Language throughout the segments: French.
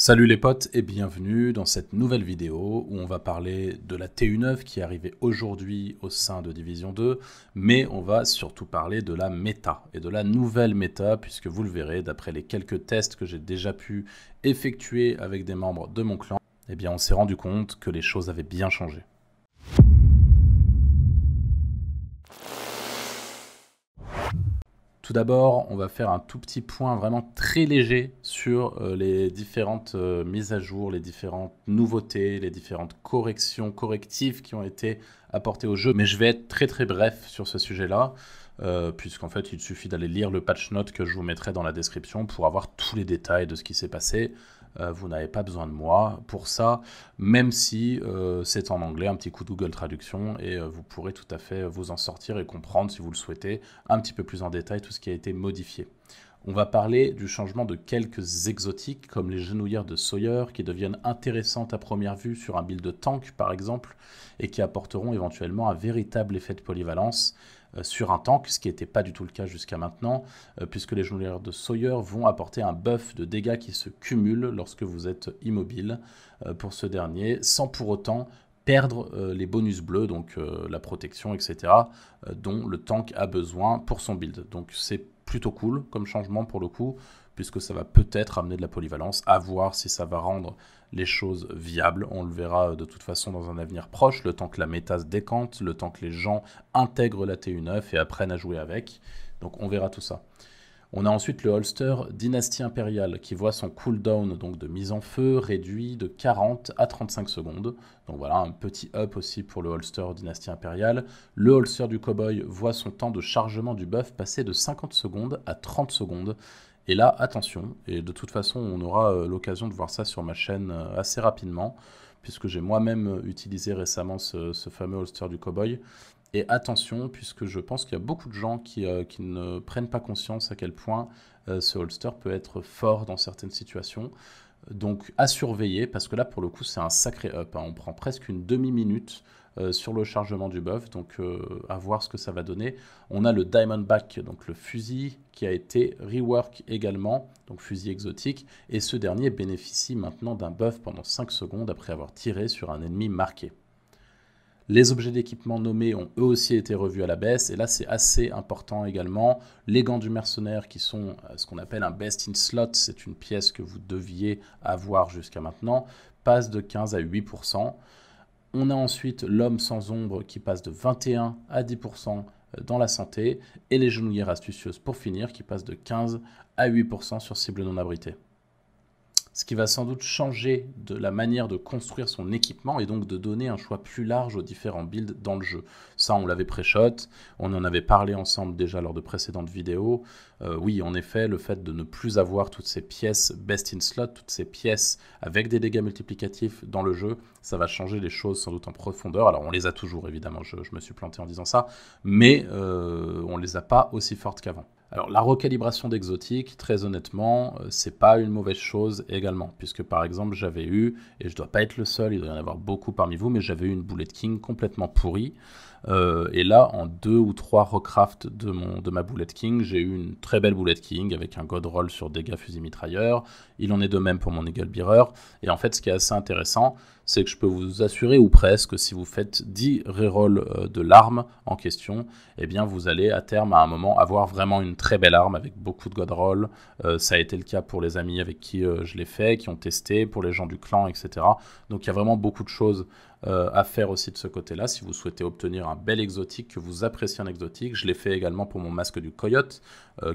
Salut les potes et bienvenue dans cette nouvelle vidéo où on va parler de la TU9 qui est arrivée aujourd'hui au sein de Division 2, mais on va surtout parler de la méta et de la nouvelle méta puisque vous le verrez d'après les quelques tests que j'ai déjà pu effectuer avec des membres de mon clan, eh bien on s'est rendu compte que les choses avaient bien changé. Tout d'abord, on va faire un tout petit point vraiment très léger sur euh, les différentes euh, mises à jour, les différentes nouveautés, les différentes corrections, correctives qui ont été apportées au jeu. Mais je vais être très très bref sur ce sujet-là. Euh, puisqu'en fait il suffit d'aller lire le patch note que je vous mettrai dans la description pour avoir tous les détails de ce qui s'est passé. Euh, vous n'avez pas besoin de moi pour ça, même si euh, c'est en anglais, un petit coup de Google Traduction, et vous pourrez tout à fait vous en sortir et comprendre, si vous le souhaitez, un petit peu plus en détail tout ce qui a été modifié. On va parler du changement de quelques exotiques comme les genouillères de Sawyer qui deviennent intéressantes à première vue sur un build de tank par exemple et qui apporteront éventuellement un véritable effet de polyvalence euh, sur un tank, ce qui n'était pas du tout le cas jusqu'à maintenant, euh, puisque les genouillères de Sawyer vont apporter un buff de dégâts qui se cumulent lorsque vous êtes immobile euh, pour ce dernier, sans pour autant perdre les bonus bleus, donc la protection, etc., dont le tank a besoin pour son build. Donc c'est plutôt cool comme changement pour le coup, puisque ça va peut-être amener de la polyvalence, à voir si ça va rendre les choses viables. On le verra euh, de toute façon dans un avenir proche, le temps que la méta se décante, le temps que les gens intègrent la TU9 et apprennent à jouer avec. Donc on verra tout ça. On a ensuite le holster Dynastie Impériale qui voit son cooldown donc de mise en feu réduit de 40 à 35 secondes. Donc voilà un petit up aussi pour le holster Dynastie Impériale. Le holster du cowboy voit son temps de chargement du buff passer de 50 secondes à 30 secondes. Et là, attention, et de toute façon, on aura euh, l'occasion de voir ça sur ma chaîne euh, assez rapidement, puisque j'ai moi-même utilisé récemment ce, ce fameux holster du cowboy. Et attention, puisque je pense qu'il y a beaucoup de gens qui, euh, ne prennent pas conscience à quel point euh, ce holster peut être fort dans certaines situations. Donc à surveiller, parce que là, pour le coup, c'est un sacré up. Hein. On prend presque une demi-minute euh, sur le chargement du buff, donc à voir ce que ça va donner. On a le Diamondback, donc le fusil qui a été rework également, donc fusil exotique. Et ce dernier bénéficie maintenant d'un buff pendant 5 secondes après avoir tiré sur un ennemi marqué. Les objets d'équipement nommés ont eux aussi été revus à la baisse. Et là, c'est assez important également. Les gants du mercenaire qui sont euh, ce qu'on appelle un best in slot, c'est une pièce que vous deviez avoir jusqu'à maintenant, passe de 15 à 8%. On a ensuite l'homme sans ombre qui passe de 21 à 10% euh, dans la santé. Et les genouillères astucieuses pour finir qui passent de 15 à 8% sur cible non abritée ce qui va sans doute changer de la manière de construire son équipement et donc de donner un choix plus large aux différents builds dans le jeu. Ça, on l'avait pré-shot, on en avait parlé ensemble déjà lors de précédentes vidéos. Euh, oui, en effet, le fait de ne plus avoir toutes ces pièces best in slot, toutes ces pièces avec des dégâts multiplicatifs dans le jeu, ça va changer les choses sans doute en profondeur. Alors, on les a toujours, évidemment, je, me suis planté en disant ça, mais on euh, on les a pas aussi fortes qu'avant. Alors la recalibration d'exotique, très honnêtement, euh, c'est pas une mauvaise chose également, puisque par exemple j'avais eu, et je dois pas être le seul, il doit y en avoir beaucoup parmi vous, mais j'avais eu une Bullet King complètement pourrie. Euh, et là, en deux ou trois recrafts de, mon, de ma Bullet King, j'ai eu une très belle Bullet King avec un God Roll sur dégâts fusil mitrailleur. Il en est de même pour mon Eagle Bearer. Et en fait, ce qui est assez intéressant, c'est que je peux vous assurer ou presque, si vous faites 10 rerolls euh, de l'arme en question, eh bien vous allez à terme à un moment avoir vraiment une très belle arme avec beaucoup de god euh, ça a été le cas pour les amis avec qui euh, je l'ai fait, qui ont testé, pour les gens du clan, etc. Donc il y a vraiment beaucoup de choses à faire aussi de ce côté-là si vous souhaitez obtenir un bel exotique que vous appréciez un exotique. Je l'ai fait également pour mon masque du coyote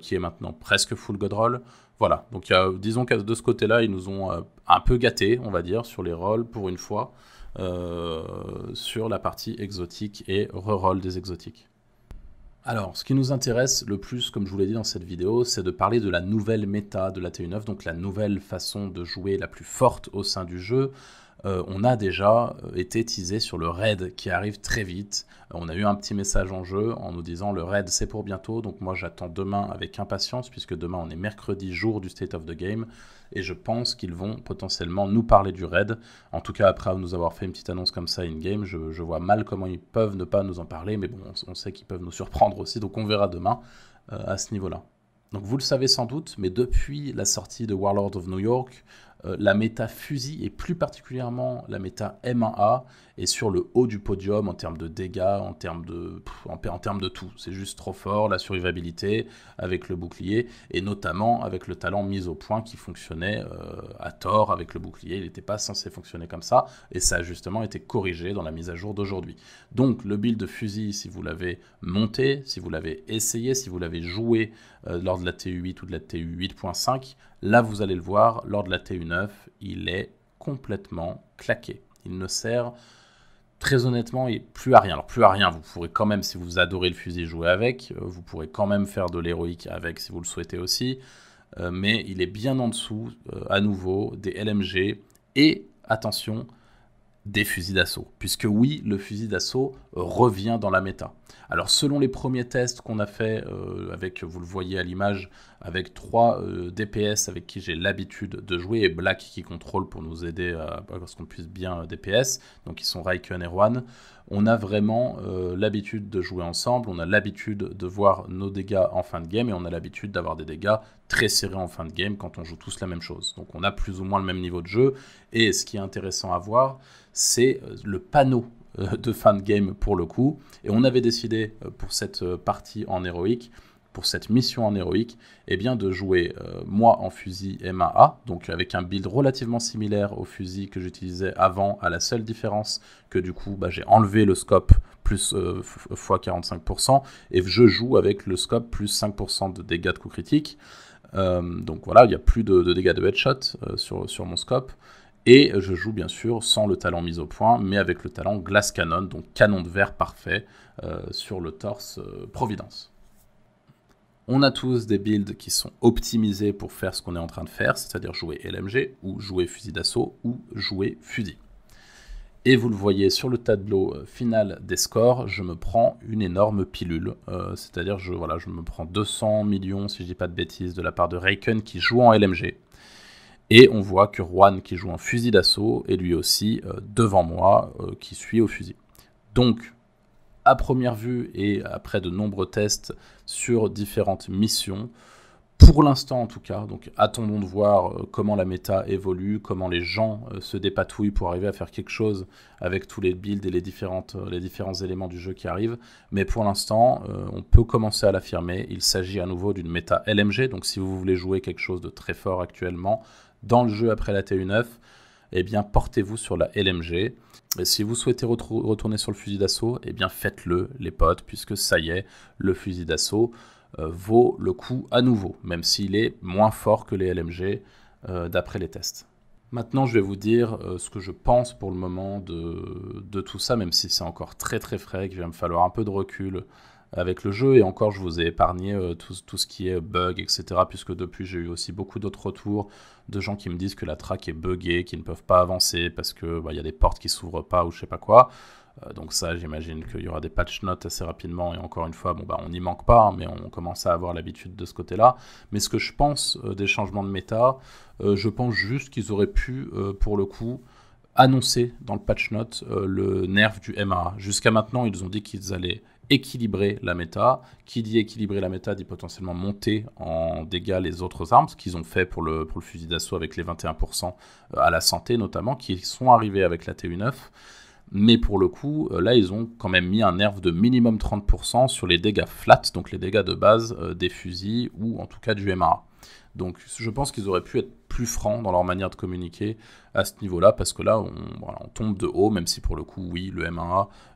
qui est maintenant presque full godroll. Voilà, donc disons que de ce côté-là, ils nous ont euh, un peu gâtés, on va dire, sur les rolls pour une fois, euh, sur la partie exotique et reroll des exotiques. Alors, ce qui nous intéresse le plus, comme je vous l'ai dit dans cette vidéo, c'est de parler de la nouvelle méta de la T9, donc la nouvelle façon de jouer la plus forte au sein du jeu, euh, on a déjà euh, été teasé sur le raid qui arrive très vite. Euh, on a eu un petit message en jeu en nous disant le raid c'est pour bientôt, donc moi j'attends demain avec impatience puisque demain on est mercredi jour du State of the Game et je pense qu'ils vont potentiellement nous parler du raid. En tout cas après nous avoir fait une petite annonce comme ça in-game, je, vois mal comment ils peuvent ne pas nous en parler, mais bon on, sait qu'ils peuvent nous surprendre aussi, donc on verra demain à ce niveau-là. Donc vous le savez sans doute, mais depuis la sortie de Warlord of New York, euh, la méta fusil et plus particulièrement la méta M1A est sur le haut du podium en termes de dégâts, en termes de, tout. C'est juste trop fort, la survivabilité avec le bouclier et notamment avec le talent mis au point qui fonctionnait euh, à tort avec le bouclier. Il n'était pas censé fonctionner comme ça et ça a justement été corrigé dans la mise à jour d'aujourd'hui. Donc le build de fusil, si vous l'avez monté, si vous l'avez essayé, si vous l'avez joué euh, lors de la TU8 ou de la TU8.5, Là, vous allez le voir, lors de la TU9, il est complètement claqué. Il ne sert très honnêtement plus à rien. Alors plus à rien, vous pourrez quand même, si vous adorez le fusil, jouer avec. Euh, vous pourrez quand même faire de l'héroïque avec si vous le souhaitez aussi. Euh, mais il est bien en dessous, euh, à nouveau, des LMG. Et attention, des fusils d'assaut. Puisque oui, le fusil d'assaut euh, revient dans la méta. Alors selon les premiers tests qu'on a fait euh, avec, vous le voyez à l'image, avec trois euh, DPS avec qui j'ai l'habitude de jouer et Black qui contrôle pour nous aider à, ce qu'on puisse bien DPS, donc ils sont Raikun et on a vraiment euh, l'habitude de jouer ensemble, on a l'habitude de voir nos dégâts en fin de game et on a l'habitude d'avoir des dégâts très serrés en fin de game quand on joue tous la même chose. Donc on a plus ou moins le même niveau de jeu et ce qui est intéressant à voir, c'est euh, le panneau euh, de fin de game pour le coup. Et on avait décidé pour cette partie en héroïque pour cette mission en héroïque, eh bien de jouer euh, moi en fusil M1A, donc avec un build relativement similaire au fusil que j'utilisais avant, à la seule différence que du coup bah, j'ai enlevé le scope plus x euh, 45%, et je joue avec le scope plus 5% de dégâts de coup critique, euh, donc voilà, il n'y a plus de, dégâts de headshot sur, sur mon scope. Et je joue bien sûr sans le talent mise au point, mais avec le talent Glass canon, donc canon de verre parfait sur le torse Providence. On a tous des builds qui sont optimisés pour faire ce qu'on est en train de faire, c'est-à-dire jouer LMG ou jouer fusil d'assaut ou jouer fusil. Et vous le voyez sur le tableau euh, final des scores, je me prends une énorme pilule. Euh, c'est-à-dire, je, je me prends 200 millions, si je dis pas de bêtises, de la part de Raiken qui joue en LMG. Et on voit que Juan qui joue en fusil d'assaut est lui aussi euh, devant moi qui suit au fusil. Donc, à première vue et après de nombreux tests sur différentes missions. Pour l'instant en tout cas, donc attendons de voir euh, comment la méta évolue, comment les gens euh, se dépatouillent pour arriver à faire quelque chose avec tous les builds et les, différentes, euh, les différents éléments du jeu qui arrivent. Mais pour l'instant, on peut commencer à l'affirmer, il s'agit à nouveau d'une méta LMG, donc si vous voulez jouer quelque chose de très fort actuellement dans le jeu après la TU9, eh bien portez-vous sur la LMG si vous souhaitez retourner sur le fusil d'assaut, eh bien faites-le, les potes, puisque ça y est, le fusil d'assaut euh, vaut le coup à nouveau, même s'il est moins fort que les LMG euh, d'après les tests. Maintenant, je vais vous dire euh, ce que je pense pour le moment de, tout ça, même si c'est encore très très frais, qu'il va me falloir un peu de recul avec le jeu. Et encore, je vous ai épargné euh, tout, ce qui est bug, etc. Puisque depuis, j'ai eu aussi beaucoup d'autres retours de gens qui me disent que la track est buggée, qu'ils ne peuvent pas avancer parce qu'il bah, y a des portes qui s'ouvrent pas ou je sais pas quoi. Euh, donc ça, j'imagine qu'il y aura des patch notes assez rapidement. Et encore une fois, bon, bah, on n'y manque pas, hein, mais on commence à avoir l'habitude de ce côté-là. Mais ce que je pense euh, des changements de méta, je pense juste qu'ils auraient pu, pour le coup, annoncer dans le patch note le nerf du MA. Jusqu'à maintenant, ils ont dit qu'ils allaient équilibrer la méta. Qui dit équilibrer la méta dit potentiellement monter en dégâts les autres armes, ce qu'ils ont fait pour le, fusil d'assaut avec les 21% euh, à la santé notamment, qui sont arrivés avec la TU9. Mais pour le coup, euh, là, ils ont quand même mis un nerf de minimum 30% sur les dégâts flat, donc les dégâts de base euh, des fusils ou en tout cas du MA. Donc je pense qu'ils auraient pu être franc francs dans leur manière de communiquer à ce niveau-là, parce que là, on, tombe de haut, même si pour le coup, oui, le m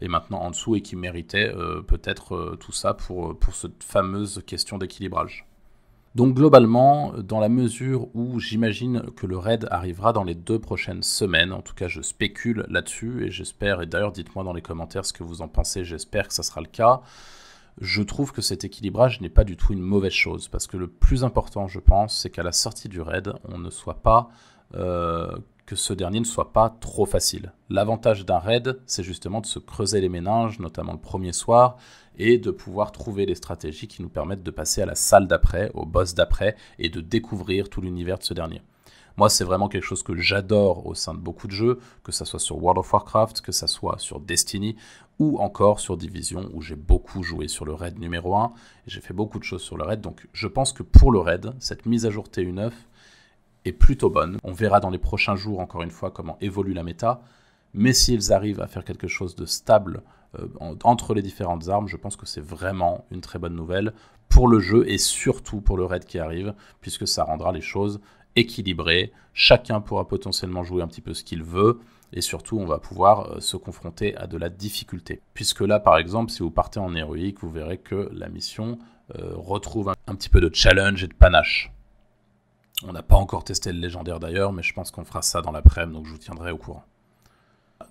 est maintenant en dessous et qui méritait euh, peut-être euh, tout ça pour, euh, pour cette fameuse question d'équilibrage. Donc globalement, dans la mesure où j'imagine que le raid arrivera dans les deux prochaines semaines, en tout cas je spécule là-dessus et j'espère, et d'ailleurs dites-moi dans les commentaires ce que vous en pensez, j'espère que ça sera le cas je trouve que cet équilibrage n'est pas du tout une mauvaise chose, parce que le plus important, je pense, c'est qu'à la sortie du raid, on ne soit pas... Euh, que ce dernier ne soit pas trop facile. L'avantage d'un raid, c'est justement de se creuser les méninges, notamment le premier soir, et de pouvoir trouver les stratégies qui nous permettent de passer à la salle d'après, au boss d'après, et de découvrir tout l'univers de ce dernier. Moi, c'est vraiment quelque chose que j'adore au sein de beaucoup de jeux, que ce soit sur World of Warcraft, que ça soit sur Destiny ou encore sur Division où j'ai beaucoup joué sur le raid numéro 1. J'ai fait beaucoup de choses sur le raid, donc je pense que pour le raid, cette mise à jour t 9 est plutôt bonne. On verra dans les prochains jours, encore une fois, comment évolue la méta. Mais s'ils arrivent à faire quelque chose de stable euh, entre les différentes armes, je pense que c'est vraiment une très bonne nouvelle pour le jeu et surtout pour le raid qui arrive, puisque ça rendra les choses équilibré. Chacun pourra potentiellement jouer un petit peu ce qu'il veut. Et surtout, on va pouvoir euh, se confronter à de la difficulté. Puisque là, par exemple, si vous partez en héroïque, vous verrez que la mission euh, retrouve un, un petit peu de challenge et de panache. On n'a pas encore testé le légendaire d'ailleurs, mais je pense qu'on fera ça dans l'après-midi, donc je vous tiendrai au courant.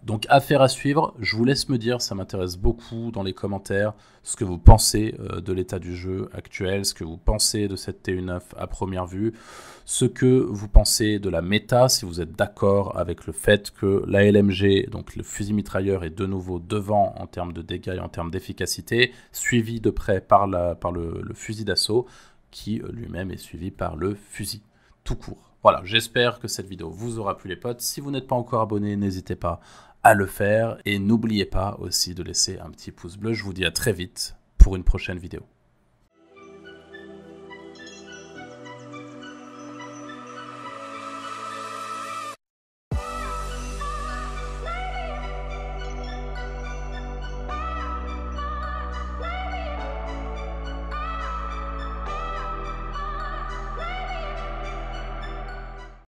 Donc affaire à suivre, je vous laisse me dire, ça m'intéresse beaucoup dans les commentaires ce que vous pensez euh, de l'état du jeu actuel, ce que vous pensez de cette t 9 à première vue, ce que vous pensez de la méta, si vous êtes d'accord avec le fait que la LMG, donc le fusil mitrailleur, est de nouveau devant en termes de dégâts et en termes d'efficacité, suivi de près par, la, par le fusil d'assaut qui euh, lui-même est suivi par le fusil court. Voilà, j'espère que cette vidéo vous aura plu les potes. Si vous n'êtes pas encore abonné, n'hésitez pas à le faire et n'oubliez pas aussi de laisser un petit pouce bleu. Je vous dis à très vite pour une prochaine vidéo.